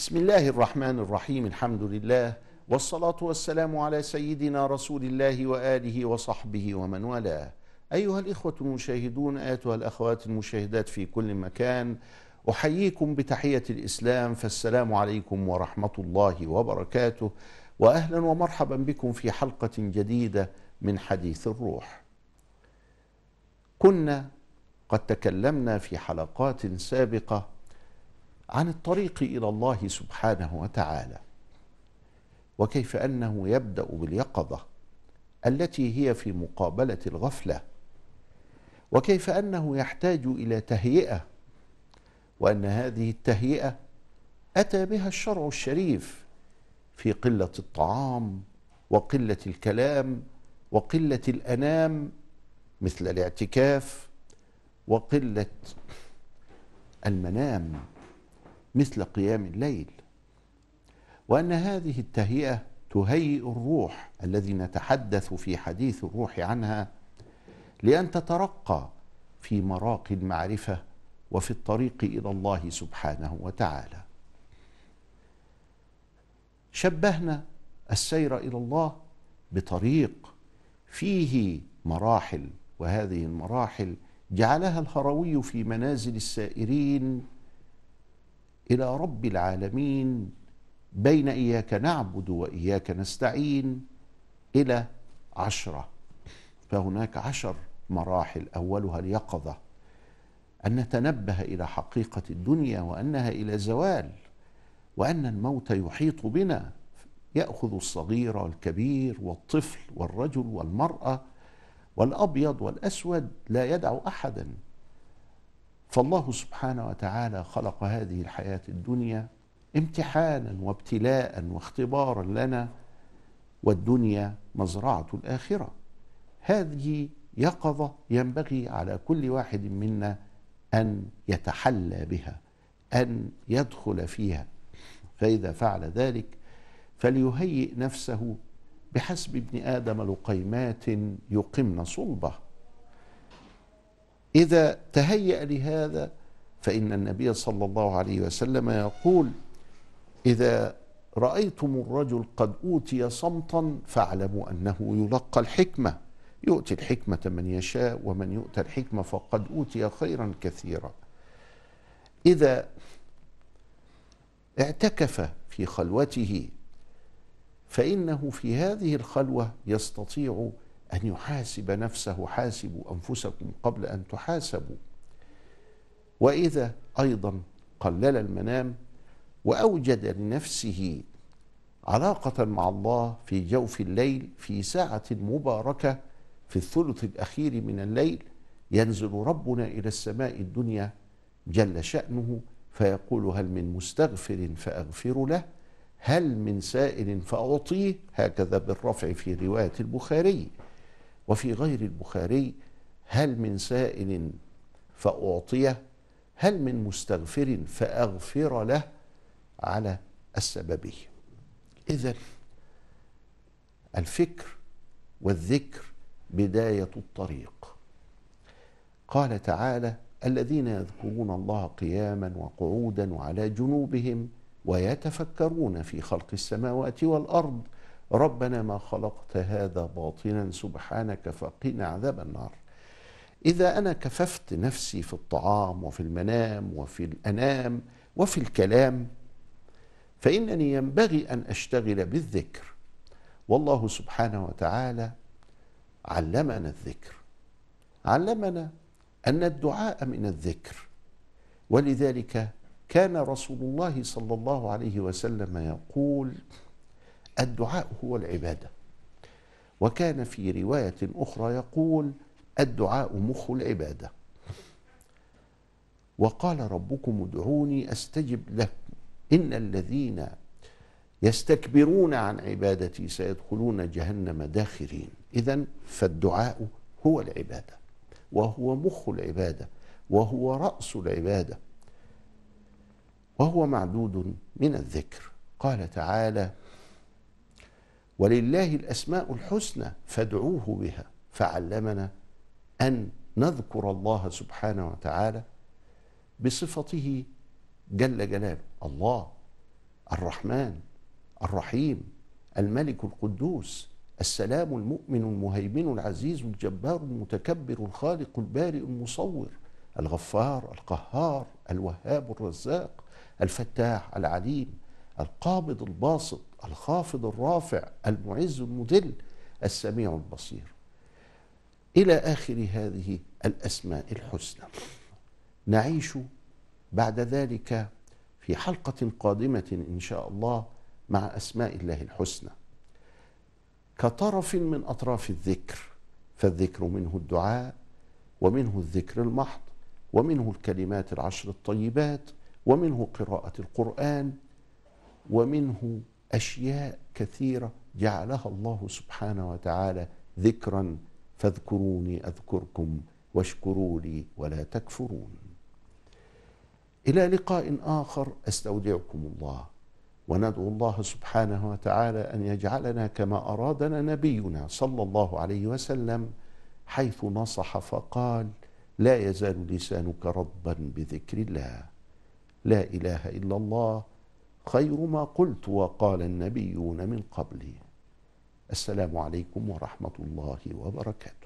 بسم الله الرحمن الرحيم الحمد لله والصلاة والسلام على سيدنا رسول الله وآله وصحبه ومن والاه أيها الإخوة المشاهدون أيتها الأخوات المشاهدات في كل مكان أحييكم بتحية الإسلام فالسلام عليكم ورحمة الله وبركاته وأهلا ومرحبا بكم في حلقة جديدة من حديث الروح كنا قد تكلمنا في حلقات سابقة عن الطريق الى الله سبحانه وتعالى وكيف انه يبدا باليقظه التي هي في مقابله الغفله وكيف انه يحتاج الى تهيئه وان هذه التهيئه اتى بها الشرع الشريف في قله الطعام وقله الكلام وقله الانام مثل الاعتكاف وقله المنام مثل قيام الليل وأن هذه التهيئة تهيئ الروح الذي نتحدث في حديث الروح عنها لأن تترقى في مراقي المعرفة وفي الطريق إلى الله سبحانه وتعالى شبهنا السير إلى الله بطريق فيه مراحل وهذه المراحل جعلها الهروي في منازل السائرين إلى رب العالمين بين إياك نعبد وإياك نستعين إلى عشرة فهناك عشر مراحل أولها اليقظة أن نتنبه إلى حقيقة الدنيا وأنها إلى زوال وأن الموت يحيط بنا يأخذ الصغير والكبير والطفل والرجل والمرأة والأبيض والأسود لا يدع أحدا فالله سبحانه وتعالى خلق هذه الحياه الدنيا امتحانا وابتلاء واختبارا لنا والدنيا مزرعه الاخره هذه يقظه ينبغي على كل واحد منا ان يتحلى بها ان يدخل فيها فاذا فعل ذلك فليهيئ نفسه بحسب ابن ادم لقيمات يقمن صلبه إذا تهيأ لهذا فإن النبي صلى الله عليه وسلم يقول إذا رأيتم الرجل قد أوتي صمتا فاعلموا أنه يلقى الحكمة يؤتي الحكمة من يشاء ومن يؤتى الحكمة فقد أوتي خيرا كثيرا إذا اعتكف في خلوته فإنه في هذه الخلوة يستطيع أن يحاسب نفسه حاسبوا أنفسكم قبل أن تحاسبوا وإذا أيضا قلل المنام وأوجد لنفسه علاقة مع الله في جوف الليل في ساعة مباركة في الثلث الأخير من الليل ينزل ربنا إلى السماء الدنيا جل شأنه فيقول هل من مستغفر فأغفر له هل من سائل فأعطيه هكذا بالرفع في رواية البخاري وفي غير البخاري هل من سائل فأعطيه هل من مستغفر فأغفر له على السببية إذا الفكر والذكر بداية الطريق قال تعالى الذين يذكرون الله قياما وقعودا وعلى جنوبهم ويتفكرون في خلق السماوات والأرض ربنا ما خلقت هذا باطلا سبحانك فقنا عذاب النار اذا انا كففت نفسي في الطعام وفي المنام وفي الانام وفي الكلام فانني ينبغي ان اشتغل بالذكر والله سبحانه وتعالى علمنا الذكر علمنا ان الدعاء من الذكر ولذلك كان رسول الله صلى الله عليه وسلم يقول الدعاء هو العبادة وكان في رواية أخرى يقول الدعاء مخ العبادة وقال ربكم ادعوني أستجب لكم إن الذين يستكبرون عن عبادتي سيدخلون جهنم داخرين إذا فالدعاء هو العبادة وهو مخ العبادة وهو رأس العبادة وهو معدود من الذكر قال تعالى ولله الأسماء الحسنى فادعوه بها فعلمنا أن نذكر الله سبحانه وتعالى بصفته جل جلاله الله الرحمن الرحيم الملك القدوس السلام المؤمن المهيمن العزيز الجبار المتكبر الخالق البارئ المصور الغفار القهار الوهاب الرزاق الفتاح العليم القابض الباسط الخافض الرافع المعز المذل السميع البصير الى اخر هذه الاسماء الحسنى نعيش بعد ذلك في حلقه قادمه ان شاء الله مع اسماء الله الحسنى كطرف من اطراف الذكر فالذكر منه الدعاء ومنه الذكر المحض ومنه الكلمات العشر الطيبات ومنه قراءه القران ومنه أشياء كثيرة جعلها الله سبحانه وتعالى ذكرا فاذكروني أذكركم واشكروا لي ولا تكفرون إلى لقاء آخر أستودعكم الله وندعو الله سبحانه وتعالى أن يجعلنا كما أرادنا نبينا صلى الله عليه وسلم حيث نصح فقال لا يزال لسانك ربا بذكر الله لا إله إلا الله خير ما قلت وقال النبيون من قبلي السلام عليكم ورحمه الله وبركاته